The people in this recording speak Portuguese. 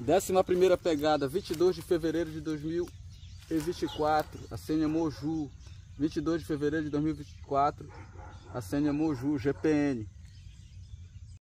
Décima primeira pegada, 22 de fevereiro de 2024, a Senha Moju. 22 de fevereiro de 2024, a Senha Moju, GPN.